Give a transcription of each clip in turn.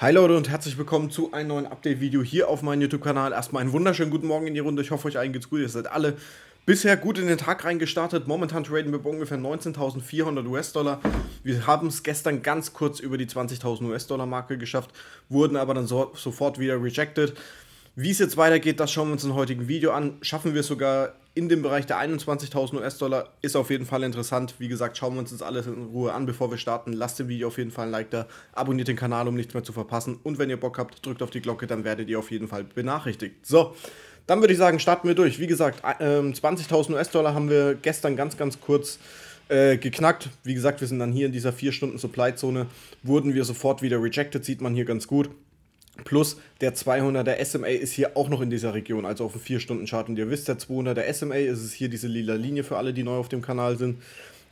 Hi Leute und herzlich willkommen zu einem neuen Update-Video hier auf meinem YouTube-Kanal. Erstmal einen wunderschönen guten Morgen in die Runde. Ich hoffe, euch allen geht's gut. Ihr seid alle bisher gut in den Tag reingestartet. Momentan traden wir bei ungefähr 19.400 US-Dollar. Wir haben es gestern ganz kurz über die 20.000 US-Dollar-Marke geschafft, wurden aber dann so, sofort wieder rejected. Wie es jetzt weitergeht, das schauen wir uns im heutigen Video an. Schaffen wir es sogar in dem Bereich der 21.000 US-Dollar ist auf jeden Fall interessant. Wie gesagt, schauen wir uns das alles in Ruhe an, bevor wir starten. Lasst dem Video auf jeden Fall ein Like da, abonniert den Kanal, um nichts mehr zu verpassen. Und wenn ihr Bock habt, drückt auf die Glocke, dann werdet ihr auf jeden Fall benachrichtigt. So, dann würde ich sagen, starten wir durch. Wie gesagt, 20.000 ähm, US-Dollar haben wir gestern ganz, ganz kurz äh, geknackt. Wie gesagt, wir sind dann hier in dieser 4-Stunden-Supply-Zone, wurden wir sofort wieder rejected, sieht man hier ganz gut. Plus der 200er SMA ist hier auch noch in dieser Region, also auf dem 4-Stunden-Chart. Und ihr wisst, der 200er SMA, ist es hier diese lila Linie für alle, die neu auf dem Kanal sind,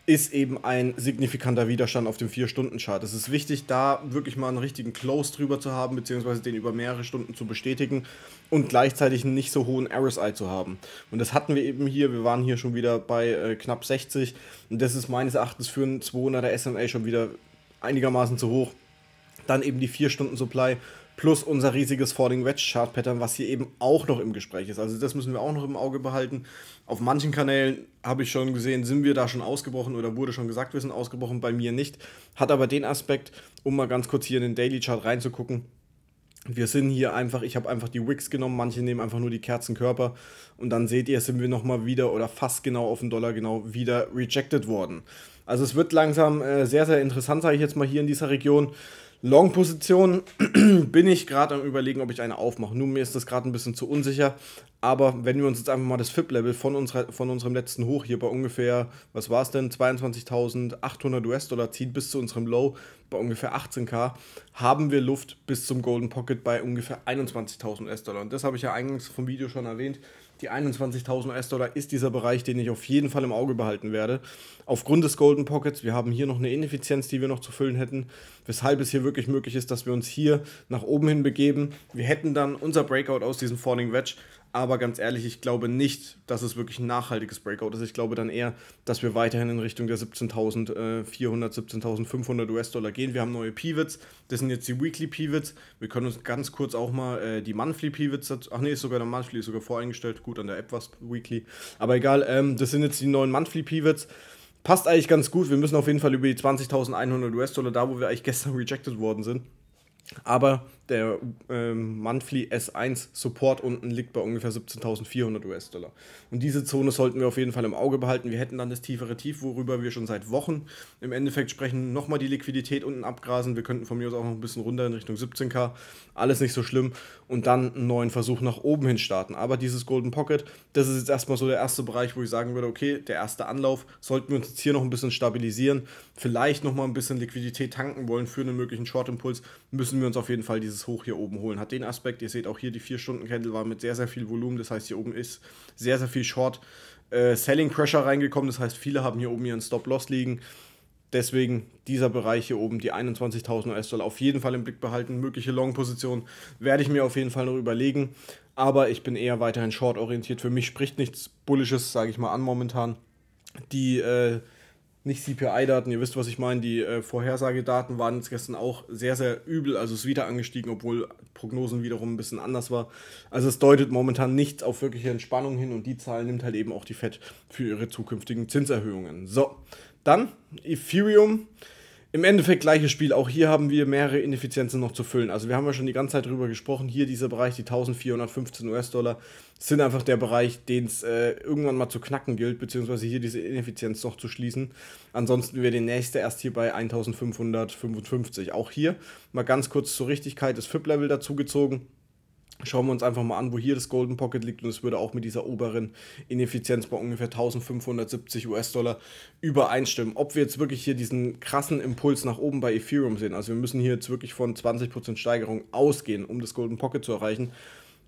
ist eben ein signifikanter Widerstand auf dem 4-Stunden-Chart. Es ist wichtig, da wirklich mal einen richtigen Close drüber zu haben, beziehungsweise den über mehrere Stunden zu bestätigen und gleichzeitig einen nicht so hohen RSI zu haben. Und das hatten wir eben hier, wir waren hier schon wieder bei äh, knapp 60 und das ist meines Erachtens für einen 200er SMA schon wieder einigermaßen zu hoch. Dann eben die 4-Stunden-Supply plus unser riesiges Falling Wedge Chart Pattern, was hier eben auch noch im Gespräch ist. Also das müssen wir auch noch im Auge behalten. Auf manchen Kanälen habe ich schon gesehen, sind wir da schon ausgebrochen oder wurde schon gesagt, wir sind ausgebrochen, bei mir nicht. Hat aber den Aspekt, um mal ganz kurz hier in den Daily Chart reinzugucken. Wir sind hier einfach, ich habe einfach die Wicks genommen, manche nehmen einfach nur die Kerzenkörper und dann seht ihr, sind wir nochmal wieder oder fast genau auf den Dollar genau wieder rejected worden. Also es wird langsam äh, sehr, sehr interessant, sage ich jetzt mal hier in dieser Region. Long-Position bin ich gerade am Überlegen, ob ich eine aufmache. Nun, mir ist das gerade ein bisschen zu unsicher. Aber wenn wir uns jetzt einfach mal das FIP-Level von, von unserem letzten Hoch hier bei ungefähr, was war es denn, 22.800 US-Dollar ziehen bis zu unserem Low bei ungefähr 18k, haben wir Luft bis zum Golden Pocket bei ungefähr 21.000 US-Dollar. Und das habe ich ja eingangs vom Video schon erwähnt die 21.000 US-Dollar ist dieser Bereich, den ich auf jeden Fall im Auge behalten werde. Aufgrund des Golden Pockets, wir haben hier noch eine Ineffizienz, die wir noch zu füllen hätten, weshalb es hier wirklich möglich ist, dass wir uns hier nach oben hin begeben. Wir hätten dann unser Breakout aus diesem Falling Wedge, aber ganz ehrlich, ich glaube nicht, dass es wirklich ein nachhaltiges Breakout ist. Ich glaube dann eher, dass wir weiterhin in Richtung der 17.400, 17.500 äh, US-Dollar gehen. Wir haben neue Pivots. Das sind jetzt die Weekly Pivots. Wir können uns ganz kurz auch mal äh, die Monthly Pivots. Ach nee, ist sogar der Monthly ist sogar voreingestellt. Gut, an der App was Weekly. Aber egal, ähm, das sind jetzt die neuen Monthly Pivots passt eigentlich ganz gut. Wir müssen auf jeden Fall über die 20.100 US-Dollar, da wo wir eigentlich gestern rejected worden sind. Aber der ähm, Monthly S1 Support unten liegt bei ungefähr 17.400 US-Dollar. Und diese Zone sollten wir auf jeden Fall im Auge behalten. Wir hätten dann das tiefere Tief, worüber wir schon seit Wochen im Endeffekt sprechen. Nochmal die Liquidität unten abgrasen. Wir könnten von mir aus auch noch ein bisschen runter in Richtung 17k. Alles nicht so schlimm. Und dann einen neuen Versuch nach oben hin starten. Aber dieses Golden Pocket, das ist jetzt erstmal so der erste Bereich, wo ich sagen würde, okay, der erste Anlauf, sollten wir uns jetzt hier noch ein bisschen stabilisieren, vielleicht nochmal ein bisschen Liquidität tanken wollen für einen möglichen Short-Impuls, müssen wir uns auf jeden Fall dieses dieses Hoch hier oben holen. Hat den Aspekt, ihr seht auch hier die 4-Stunden-Candle war mit sehr, sehr viel Volumen. Das heißt, hier oben ist sehr, sehr viel Short äh, Selling Pressure reingekommen. Das heißt, viele haben hier oben ihren Stop-Loss liegen. Deswegen dieser Bereich hier oben, die 21.000 US-Dollar, auf jeden Fall im Blick behalten. Mögliche Long-Position werde ich mir auf jeden Fall noch überlegen. Aber ich bin eher weiterhin short-orientiert. Für mich spricht nichts Bullisches, sage ich mal, an momentan. Die äh, nicht CPI-Daten, ihr wisst, was ich meine, die äh, Vorhersagedaten waren jetzt gestern auch sehr, sehr übel, also ist wieder angestiegen, obwohl Prognosen wiederum ein bisschen anders war. Also es deutet momentan nichts auf wirkliche Entspannung hin und die Zahl nimmt halt eben auch die Fed für ihre zukünftigen Zinserhöhungen. So, dann Ethereum. Im Endeffekt gleiches Spiel. Auch hier haben wir mehrere Ineffizienzen noch zu füllen. Also wir haben ja schon die ganze Zeit drüber gesprochen. Hier dieser Bereich, die 1415 US-Dollar, sind einfach der Bereich, den es äh, irgendwann mal zu knacken gilt, beziehungsweise hier diese Ineffizienz noch zu schließen. Ansonsten wäre der nächste erst hier bei 1555. Auch hier mal ganz kurz zur Richtigkeit das FIP-Level dazugezogen. Schauen wir uns einfach mal an, wo hier das Golden Pocket liegt und es würde auch mit dieser oberen Ineffizienz bei ungefähr 1570 US-Dollar übereinstimmen. Ob wir jetzt wirklich hier diesen krassen Impuls nach oben bei Ethereum sehen, also wir müssen hier jetzt wirklich von 20% Steigerung ausgehen, um das Golden Pocket zu erreichen,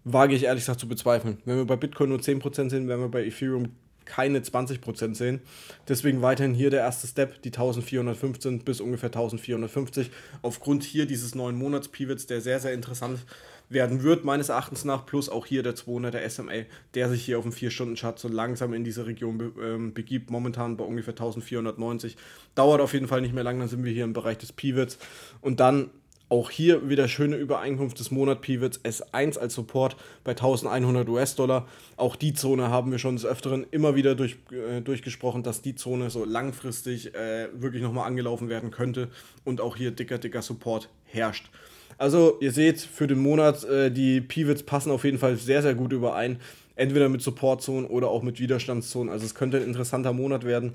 wage ich ehrlich gesagt zu bezweifeln. Wenn wir bei Bitcoin nur 10% sehen, werden wir bei Ethereum keine 20% sehen. Deswegen weiterhin hier der erste Step, die 1415 bis ungefähr 1450. Aufgrund hier dieses neuen Monats-Pivots, der sehr, sehr interessant ist werden wird, meines Erachtens nach, plus auch hier der 200 der SMA, der sich hier auf dem 4-Stunden-Chart so langsam in diese Region be ähm, begibt, momentan bei ungefähr 1490. Dauert auf jeden Fall nicht mehr lang, dann sind wir hier im Bereich des Pivots und dann auch hier wieder schöne Übereinkunft des Monat Pivots S1 als Support bei 1100 US-Dollar. Auch die Zone haben wir schon des Öfteren immer wieder durch, äh, durchgesprochen, dass die Zone so langfristig äh, wirklich nochmal angelaufen werden könnte und auch hier dicker, dicker Support herrscht. Also, ihr seht, für den Monat, äh, die Pivots passen auf jeden Fall sehr, sehr gut überein. Entweder mit Supportzonen oder auch mit Widerstandszonen. Also, es könnte ein interessanter Monat werden.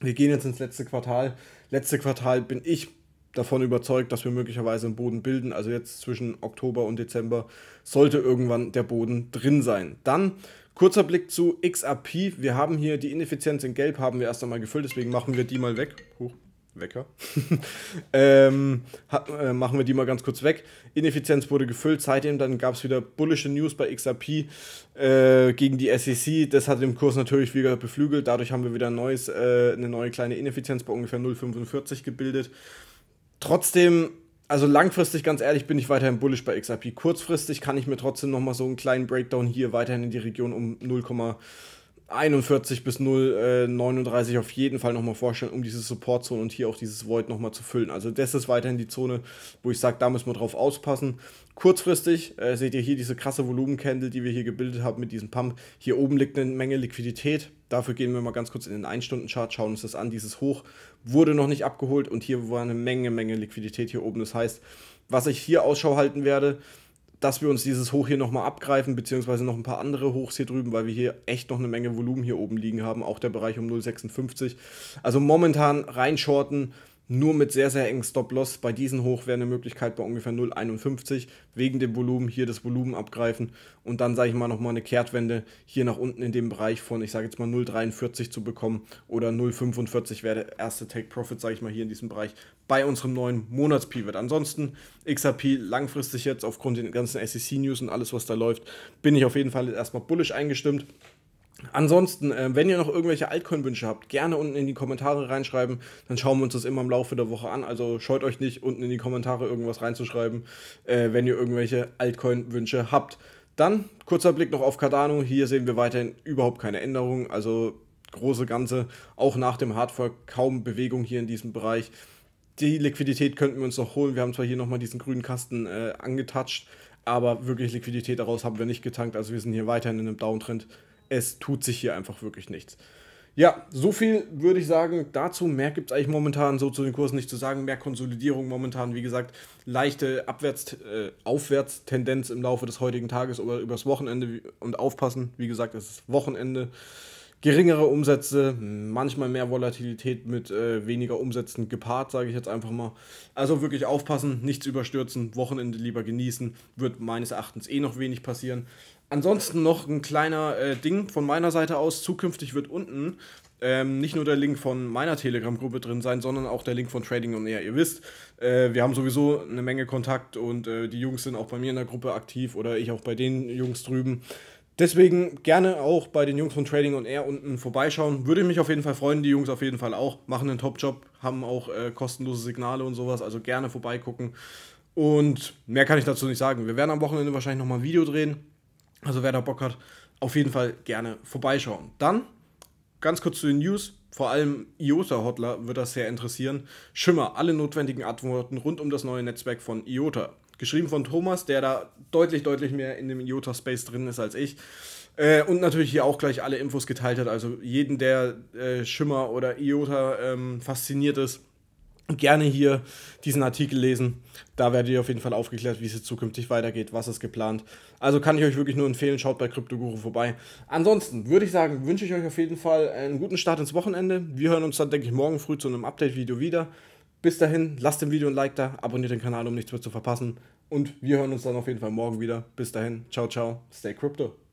Wir gehen jetzt ins letzte Quartal. Letzte Quartal bin ich davon überzeugt, dass wir möglicherweise einen Boden bilden. Also jetzt zwischen Oktober und Dezember sollte irgendwann der Boden drin sein. Dann kurzer Blick zu XRP. Wir haben hier die Ineffizienz in Gelb haben wir erst einmal gefüllt, deswegen machen wir die mal weg. Huch, Wecker. ähm, hat, äh, machen wir die mal ganz kurz weg. Ineffizienz wurde gefüllt. Seitdem dann gab es wieder bullische News bei XRP äh, gegen die SEC. Das hat den Kurs natürlich wieder beflügelt. Dadurch haben wir wieder ein neues, äh, eine neue kleine Ineffizienz bei ungefähr 0,45 gebildet. Trotzdem, also langfristig, ganz ehrlich, bin ich weiterhin bullisch bei XRP. Kurzfristig kann ich mir trotzdem nochmal so einen kleinen Breakdown hier weiterhin in die Region um 0,5 41 bis 0, äh, 39 auf jeden Fall nochmal vorstellen, um diese Supportzone und hier auch dieses Void nochmal zu füllen. Also das ist weiterhin die Zone, wo ich sage, da müssen wir drauf auspassen. Kurzfristig äh, seht ihr hier diese krasse Volumencandle, die wir hier gebildet haben mit diesem Pump. Hier oben liegt eine Menge Liquidität. Dafür gehen wir mal ganz kurz in den 1-Stunden-Chart, schauen uns das an. Dieses Hoch wurde noch nicht abgeholt und hier war eine Menge, Menge Liquidität hier oben. Das heißt, was ich hier Ausschau halten werde, dass wir uns dieses Hoch hier nochmal abgreifen, beziehungsweise noch ein paar andere Hochs hier drüben, weil wir hier echt noch eine Menge Volumen hier oben liegen haben, auch der Bereich um 0,56. Also momentan reinschorten, nur mit sehr, sehr engen Stop-Loss. Bei diesen hoch wäre eine Möglichkeit bei ungefähr 0,51 wegen dem Volumen hier das Volumen abgreifen und dann, sage ich mal, nochmal eine Kehrtwende hier nach unten in dem Bereich von, ich sage jetzt mal 0,43 zu bekommen oder 0,45 wäre der erste Take-Profit, sage ich mal, hier in diesem Bereich bei unserem neuen Monats-Pivot. Ansonsten XRP langfristig jetzt aufgrund der ganzen SEC-News und alles, was da läuft, bin ich auf jeden Fall erstmal bullisch eingestimmt. Ansonsten, äh, wenn ihr noch irgendwelche Altcoin-Wünsche habt, gerne unten in die Kommentare reinschreiben. Dann schauen wir uns das immer im Laufe der Woche an. Also scheut euch nicht, unten in die Kommentare irgendwas reinzuschreiben, äh, wenn ihr irgendwelche Altcoin-Wünsche habt. Dann kurzer Blick noch auf Cardano. Hier sehen wir weiterhin überhaupt keine Änderungen. Also große Ganze, auch nach dem Hardfork kaum Bewegung hier in diesem Bereich. Die Liquidität könnten wir uns noch holen. Wir haben zwar hier nochmal diesen grünen Kasten äh, angetatscht, aber wirklich Liquidität daraus haben wir nicht getankt. Also wir sind hier weiterhin in einem Downtrend es tut sich hier einfach wirklich nichts. Ja, so viel würde ich sagen dazu. Mehr gibt es eigentlich momentan so zu den Kursen nicht zu sagen. Mehr Konsolidierung momentan, wie gesagt, leichte Abwärts, äh, Aufwärtstendenz im Laufe des heutigen Tages oder übers Wochenende und aufpassen. Wie gesagt, es ist Wochenende. Geringere Umsätze, manchmal mehr Volatilität mit äh, weniger Umsätzen gepaart, sage ich jetzt einfach mal. Also wirklich aufpassen, nichts überstürzen, Wochenende lieber genießen, wird meines Erachtens eh noch wenig passieren. Ansonsten noch ein kleiner äh, Ding von meiner Seite aus. Zukünftig wird unten ähm, nicht nur der Link von meiner Telegram-Gruppe drin sein, sondern auch der Link von Trading und Air. Ihr wisst, äh, wir haben sowieso eine Menge Kontakt und äh, die Jungs sind auch bei mir in der Gruppe aktiv oder ich auch bei den Jungs drüben. Deswegen gerne auch bei den Jungs von Trading und Air unten vorbeischauen. Würde mich auf jeden Fall freuen, die Jungs auf jeden Fall auch. Machen einen Top-Job, haben auch äh, kostenlose Signale und sowas, also gerne vorbeigucken. Und mehr kann ich dazu nicht sagen. Wir werden am Wochenende wahrscheinlich nochmal ein Video drehen also wer da Bock hat, auf jeden Fall gerne vorbeischauen. Dann ganz kurz zu den News. Vor allem IOTA-Hotler wird das sehr interessieren. Schimmer, alle notwendigen Antworten rund um das neue Netzwerk von IOTA. Geschrieben von Thomas, der da deutlich, deutlich mehr in dem IOTA-Space drin ist als ich. Äh, und natürlich hier auch gleich alle Infos geteilt hat. Also jeden, der äh, Schimmer oder IOTA ähm, fasziniert ist, gerne hier diesen Artikel lesen. Da werdet ihr auf jeden Fall aufgeklärt, wie es jetzt zukünftig weitergeht, was ist geplant. Also kann ich euch wirklich nur empfehlen, schaut bei Kryptoguru vorbei. Ansonsten würde ich sagen, wünsche ich euch auf jeden Fall einen guten Start ins Wochenende. Wir hören uns dann, denke ich, morgen früh zu einem Update-Video wieder. Bis dahin, lasst dem Video ein Like da, abonniert den Kanal, um nichts mehr zu verpassen. Und wir hören uns dann auf jeden Fall morgen wieder. Bis dahin, ciao, ciao, stay crypto.